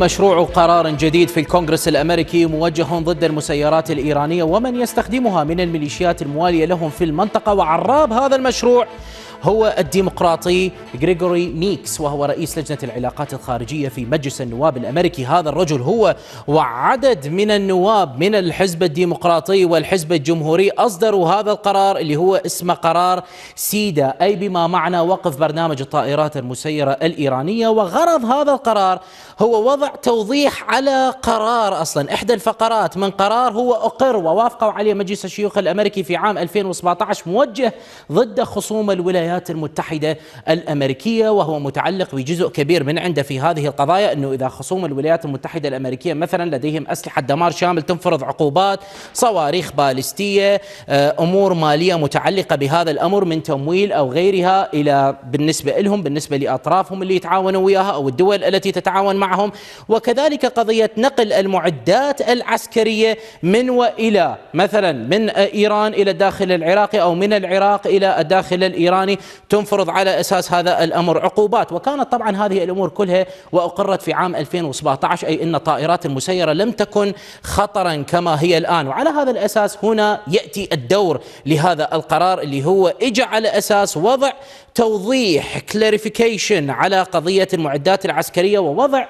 مشروع قرار جديد في الكونغرس الأمريكي موجه ضد المسيرات الإيرانية ومن يستخدمها من الميليشيات الموالية لهم في المنطقة وعراب هذا المشروع هو الديمقراطي غريغوري ميكس وهو رئيس لجنة العلاقات الخارجية في مجلس النواب الأمريكي هذا الرجل هو وعدد من النواب من الحزب الديمقراطي والحزب الجمهوري أصدروا هذا القرار اللي هو اسمه قرار سيدا أي بما معنى وقف برنامج الطائرات المسيرة الإيرانية وغرض هذا القرار هو وضع توضيح على قرار أصلا إحدى الفقرات من قرار هو أقر ووافقوا عليه مجلس الشيوخ الأمريكي في عام 2017 موجه ضد خصوم الولايات الولايات المتحدة الأمريكية وهو متعلق بجزء كبير من عنده في هذه القضايا أنه إذا خصوم الولايات المتحدة الأمريكية مثلا لديهم أسلحة دمار شامل تنفرض عقوبات صواريخ باليستية آه، أمور مالية متعلقة بهذا الأمر من تمويل أو غيرها إلى بالنسبة لهم بالنسبة لأطرافهم اللي يتعاونوا وياها أو الدول التي تتعاون معهم وكذلك قضية نقل المعدات العسكرية من وإلى مثلا من إيران إلى الداخل العراقي أو من العراق إلى الداخل الإيراني تنفرض على أساس هذا الأمر عقوبات وكانت طبعا هذه الأمور كلها وأقرت في عام 2017 أي أن الطائرات المسيرة لم تكن خطرا كما هي الآن وعلى هذا الأساس هنا يأتي الدور لهذا القرار اللي هو إجا على أساس وضع توضيح كلاريفيكيشن على قضية المعدات العسكرية ووضع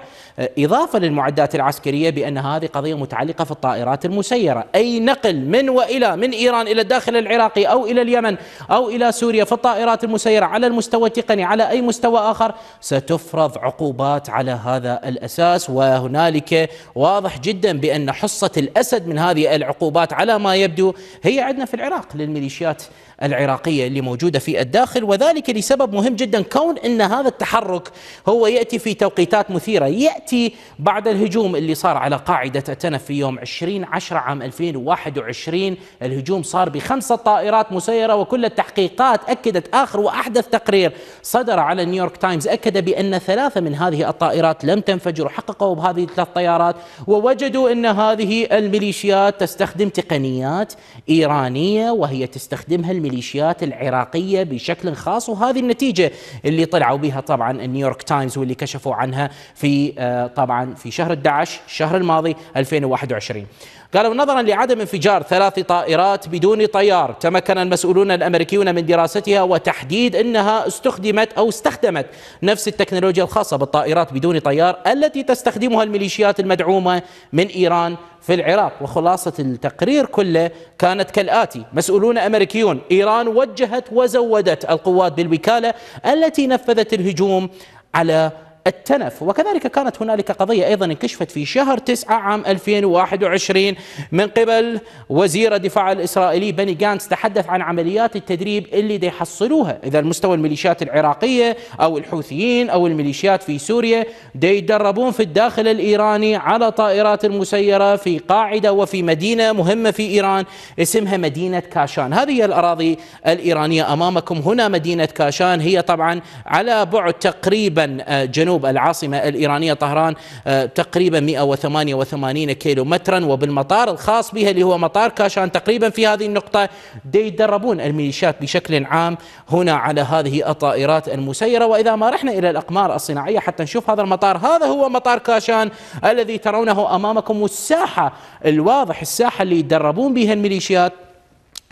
إضافة للمعدات العسكرية بأن هذه قضية متعلقة في الطائرات المسيرة أي نقل من وإلى من إيران إلى الداخل العراقي أو إلى اليمن أو إلى سوريا في الطائرات المسيرة على المستوى التقني على أي مستوى آخر ستفرض عقوبات على هذا الأساس وهنالك واضح جدا بأن حصة الأسد من هذه العقوبات على ما يبدو هي عندنا في العراق للميليشيات العراقية اللي موجودة في الداخل وذلك لسبب مهم جدا كون أن هذا التحرك هو يأتي في توقيتات مثيرة يأتي بعد الهجوم اللي صار على قاعدة التنف في يوم 20 10 عام 2021 الهجوم صار بخمسة طائرات مسيرة وكل التحقيقات أكدت آخر وأحدث تقرير صدر على نيويورك تايمز أكد بأن ثلاثة من هذه الطائرات لم تنفجر وحققوا بهذه الثلاث طيارات ووجدوا أن هذه الميليشيات تستخدم تقنيات إيرانية وهي تستخدمها الميليشيات الميليشيات العراقية بشكل خاص وهذه النتيجة اللي طلعوا بها طبعا النيويورك تايمز واللي كشفوا عنها في آه، طبعا في شهر 11 الشهر الماضي 2021 قالوا نظرا لعدم انفجار ثلاث طائرات بدون طيار تمكن المسؤولون الامريكيون من دراستها وتحديد انها استخدمت او استخدمت نفس التكنولوجيا الخاصه بالطائرات بدون طيار التي تستخدمها الميليشيات المدعومه من ايران في العراق وخلاصة التقرير كله كانت كالآتي مسؤولون أمريكيون إيران وجهت وزودت القوات بالوكالة التي نفذت الهجوم على التنف وكذلك كانت هنالك قضية أيضا انكشفت في شهر 9 عام 2021 من قبل وزير الدفاع الإسرائيلي بني جانس تحدث عن عمليات التدريب اللي دي يحصلوها إذا المستوى الميليشيات العراقية أو الحوثيين أو الميليشيات في سوريا دي يدربون في الداخل الإيراني على طائرات المسيرة في قاعدة وفي مدينة مهمة في إيران اسمها مدينة كاشان هذه الأراضي الإيرانية أمامكم هنا مدينة كاشان هي طبعا على بعد تقريبا جنوب جنوب العاصمة الإيرانية طهران آه، تقريبا 188 كيلو مترا وبالمطار الخاص بها اللي هو مطار كاشان تقريبا في هذه النقطة يدربون الميليشيات بشكل عام هنا على هذه الطائرات المسيرة وإذا ما رحنا إلى الأقمار الصناعية حتى نشوف هذا المطار هذا هو مطار كاشان الذي ترونه أمامكم والساحة الواضح الساحة اللي يدربون بها الميليشيات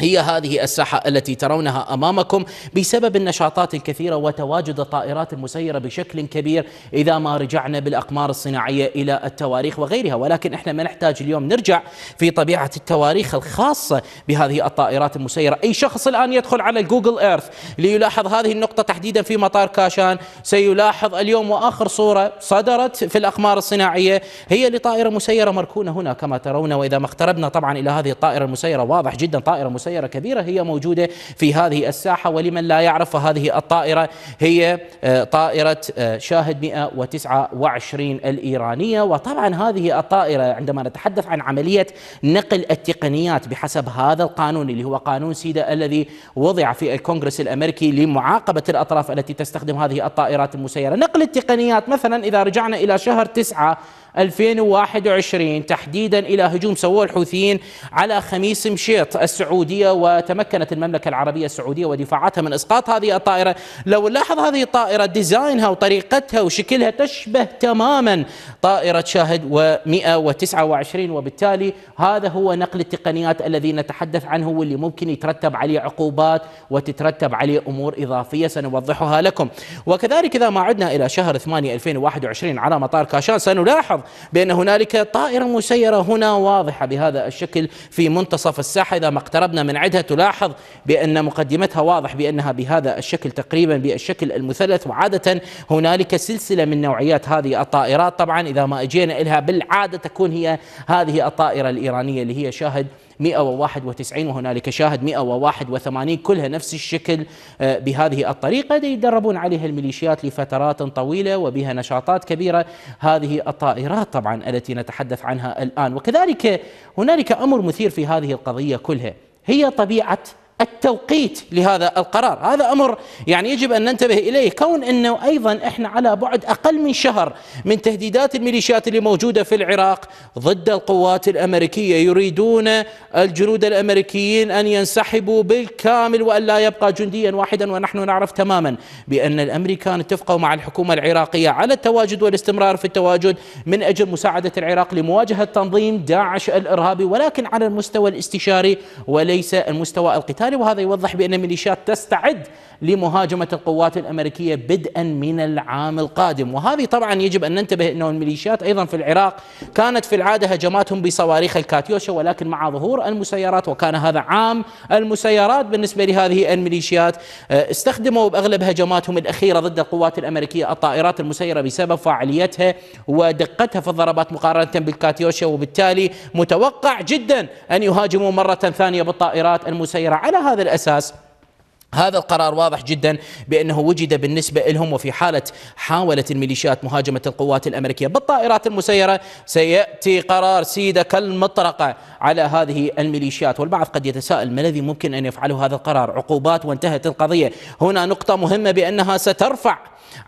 هي هذه الساحة التي ترونها أمامكم بسبب النشاطات الكثيرة وتواجد الطائرات المسيرة بشكل كبير إذا ما رجعنا بالأقمار الصناعية إلى التواريخ وغيرها ولكن إحنا ما نحتاج اليوم نرجع في طبيعة التواريخ الخاصة بهذه الطائرات المسيرة أي شخص الآن يدخل على جوجل إيرث ليلاحظ هذه النقطة تحديدا في مطار كاشان سيلاحظ اليوم وآخر صورة صدرت في الأقمار الصناعية هي لطائرة مسيرة مركونة هنا كما ترون وإذا ما اقتربنا طبعا إلى هذه الطائرة المسيرة واضح جدا طائرة مسيرة سيارة كبيرة هي موجودة في هذه الساحة ولمن لا يعرف هذه الطائرة هي آه، طائرة آه، شاهد 129 الإيرانية وطبعا هذه الطائرة عندما نتحدث عن عملية نقل التقنيات بحسب هذا القانون اللي هو قانون سيدا الذي وضع في الكونغرس الأمريكي لمعاقبة الأطراف التي تستخدم هذه الطائرات المسيرة نقل التقنيات مثلا إذا رجعنا إلى شهر 9 2021 تحديدا إلى هجوم سووه الحوثيين على خميس مشيط السعودية وتمكنت المملكة العربية السعودية ودفاعاتها من إسقاط هذه الطائرة لو نلاحظ هذه الطائرة ديزاينها وطريقتها وشكلها تشبه تماما طائرة شاهد و129 وبالتالي هذا هو نقل التقنيات الذي نتحدث عنه واللي ممكن يترتب عليه عقوبات وتترتب عليه أمور إضافية سنوضحها لكم وكذلك إذا ما عدنا إلى شهر 8 2021 على مطار كاشان سنلاحظ بأن هنالك طائرة مسيرة هنا واضحة بهذا الشكل في منتصف الساحة إذا ما اقتربنا من عدها تلاحظ بأن مقدمتها واضح بأنها بهذا الشكل تقريبا بالشكل المثلث وعادة هنالك سلسلة من نوعيات هذه الطائرات طبعا إذا ما أجينا إلها بالعادة تكون هي هذه الطائرة الإيرانية اللي هي شاهد 191 وهنالك شاهد 181 كلها نفس الشكل آه، بهذه الطريقة يدربون عليها الميليشيات لفترات طويلة وبها نشاطات كبيرة هذه الطائرات طبعا التي نتحدث عنها الآن وكذلك هنالك أمر مثير في هذه القضية كلها هي طبيعة التوقيت لهذا القرار هذا أمر يعني يجب أن ننتبه إليه كون أنه أيضا إحنا على بعد أقل من شهر من تهديدات الميليشيات اللي موجودة في العراق ضد القوات الأمريكية يريدون الجنود الأمريكيين أن ينسحبوا بالكامل وأن لا يبقى جنديا واحدا ونحن نعرف تماما بأن الأمريكان اتفقوا مع الحكومة العراقية على التواجد والاستمرار في التواجد من أجل مساعدة العراق لمواجهة تنظيم داعش الإرهابي ولكن على المستوى الاستشاري وليس المستوى القتالي الثاني وهذا يوضح بأن ميليشيات تستعد لمهاجمة القوات الأمريكية بدءا من العام القادم وهذه طبعا يجب أن ننتبه أنه الميليشيات أيضا في العراق كانت في العادة هجماتهم بصواريخ الكاتيوشا ولكن مع ظهور المسيرات وكان هذا عام المسيرات بالنسبة لهذه الميليشيات آه، استخدموا بأغلب هجماتهم الأخيرة ضد القوات الأمريكية الطائرات المسيرة بسبب فاعليتها ودقتها في الضربات مقارنة بالكاتيوشا وبالتالي متوقع جدا أن يهاجموا مرة ثانية بالطائرات المسيرة على هذا الأساس هذا القرار واضح جدا بانه وجد بالنسبه لهم وفي حاله حاولت الميليشيات مهاجمه القوات الامريكيه بالطائرات المسيره سياتي قرار سيده كالمطرقه على هذه الميليشيات والبعض قد يتساءل ما الذي ممكن ان يفعله هذا القرار عقوبات وانتهت القضيه هنا نقطه مهمه بانها سترفع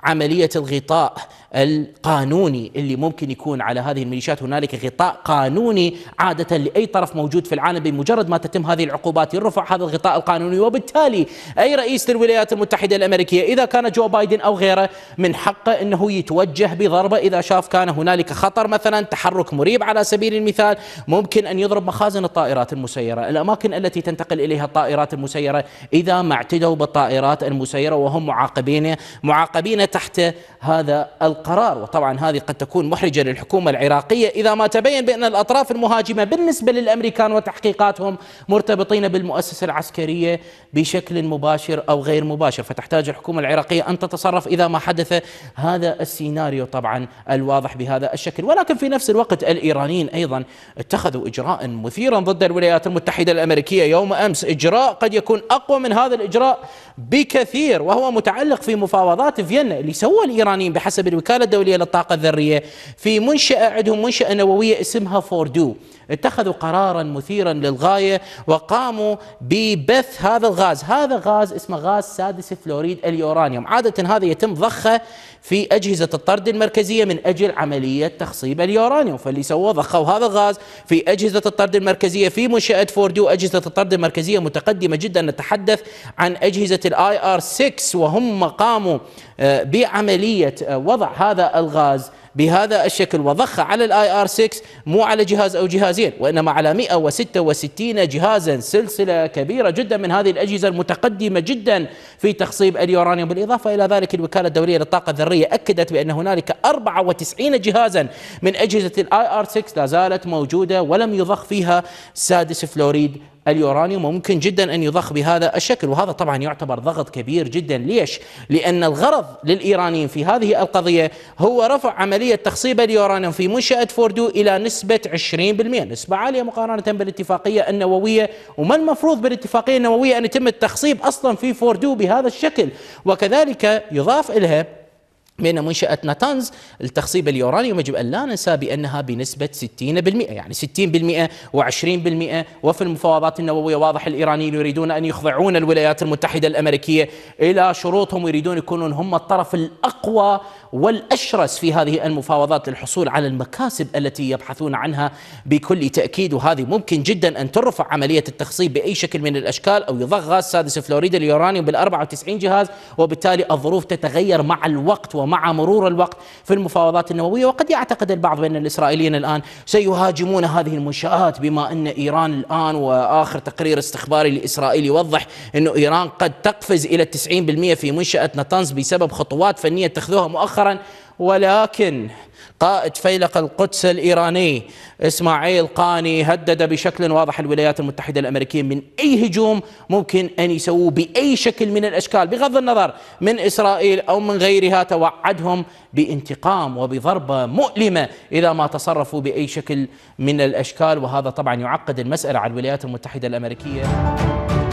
عمليه الغطاء القانوني اللي ممكن يكون على هذه الميليشيات هنالك غطاء قانوني عاده لاي طرف موجود في العالم بمجرد ما تتم هذه العقوبات يرفع هذا الغطاء القانوني وبالتالي اي رئيس للولايات المتحده الامريكيه اذا كان جو بايدن او غيره من حقه انه يتوجه بضربه اذا شاف كان هنالك خطر مثلا تحرك مريب على سبيل المثال ممكن ان يضرب مخازن الطائرات المسيره، الاماكن التي تنتقل اليها الطائرات المسيره اذا ما اعتدوا بالطائرات المسيره وهم معاقبين معاقبين الذين تحت هذا القرار وطبعا هذه قد تكون محرجة للحكومة العراقية إذا ما تبين بأن الأطراف المهاجمة بالنسبة للأمريكان وتحقيقاتهم مرتبطين بالمؤسسة العسكرية بشكل مباشر أو غير مباشر فتحتاج الحكومة العراقية أن تتصرف إذا ما حدث هذا السيناريو طبعا الواضح بهذا الشكل ولكن في نفس الوقت الإيرانيين أيضا اتخذوا إجراء مثيرا ضد الولايات المتحدة الأمريكية يوم أمس إجراء قد يكون أقوى من هذا الإجراء بكثير وهو متعلق في مفاوضات فيينا اللي سووه الايرانيين بحسب الوكاله الدوليه للطاقه الذريه في منشاه عندهم منشاه نوويه اسمها فوردو اتخذوا قرارا مثيرا للغايه وقاموا ببث هذا الغاز، هذا غاز اسمه غاز سادس فلوريد اليورانيوم، عاده هذا يتم ضخه في اجهزه الطرد المركزيه من اجل عمليه تخصيب اليورانيوم، فاللي سووه ضخوا هذا الغاز في اجهزه الطرد المركزيه في منشاه فوردو، اجهزه الطرد المركزيه متقدمه جدا نتحدث عن اجهزه الاي ار 6 وهم قاموا آه، آه، بعملية آه، وضع هذا الغاز بهذا الشكل وضخ على الاي ار 6 مو على جهاز او جهازين وانما على 166 جهازا سلسله كبيره جدا من هذه الاجهزه المتقدمه جدا في تخصيب اليورانيوم بالاضافه الى ذلك الوكاله الدوليه للطاقه الذريه اكدت بان هنالك 94 جهازا من اجهزه الاي ار 6 لا زالت موجوده ولم يضخ فيها سادس فلوريد اليورانيوم وممكن جدا ان يضخ بهذا الشكل وهذا طبعا يعتبر ضغط كبير جدا ليش؟ لان الغرض للايرانيين في هذه القضيه هو رفع عمليه عملية تخصيب اليورانيوم في منشأة فوردو إلى نسبة 20% نسبة عالية مقارنة بالاتفاقية النووية وما المفروض بالاتفاقية النووية أن يتم التخصيب أصلا في فوردو بهذا الشكل وكذلك يضاف إليها بين منشأة ناتانز لتخصيب اليورانيوم يجب أن لا ننسى بأنها بنسبة 60% يعني 60% و20% وفي المفاوضات النووية واضح الإيرانيين يريدون أن يخضعون الولايات المتحدة الأمريكية إلى شروطهم ويريدون يكونون هم الطرف الأقوى والأشرس في هذه المفاوضات للحصول على المكاسب التي يبحثون عنها بكل تأكيد وهذه ممكن جدا أن ترفع عملية التخصيب بأي شكل من الأشكال أو يضغ غاز سادس فلوريدا اليورانيوم بال 94 جهاز وبالتالي الظروف تتغير مع الوقت ومع مرور الوقت في المفاوضات النووية وقد يعتقد البعض بأن الإسرائيليين الآن سيهاجمون هذه المنشآت بما أن إيران الآن وآخر تقرير استخباري لإسرائيل يوضح أن إيران قد تقفز إلى 90% في منشأة نتنز بسبب خطوات فنية اتخذوها مؤخرا ولكن قائد فيلق القدس الإيراني إسماعيل قاني هدد بشكل واضح الولايات المتحدة الأمريكية من أي هجوم ممكن أن يسووه بأي شكل من الأشكال بغض النظر من إسرائيل أو من غيرها توعدهم بانتقام وبضربة مؤلمة إذا ما تصرفوا بأي شكل من الأشكال وهذا طبعا يعقد المسألة على الولايات المتحدة الأمريكية